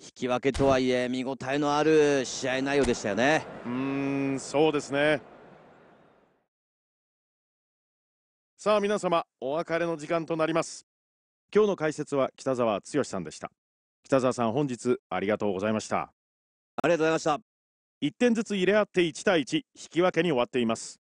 引き分けとはいえ見応えのある試合内容でしたよねうーんそうですねさあ皆様お別れの時間となります今日の解説は北澤剛さんでした北澤さん本日ありがとうございましたありがとうございました1点ずつ入れ合って1対1引き分けに終わっています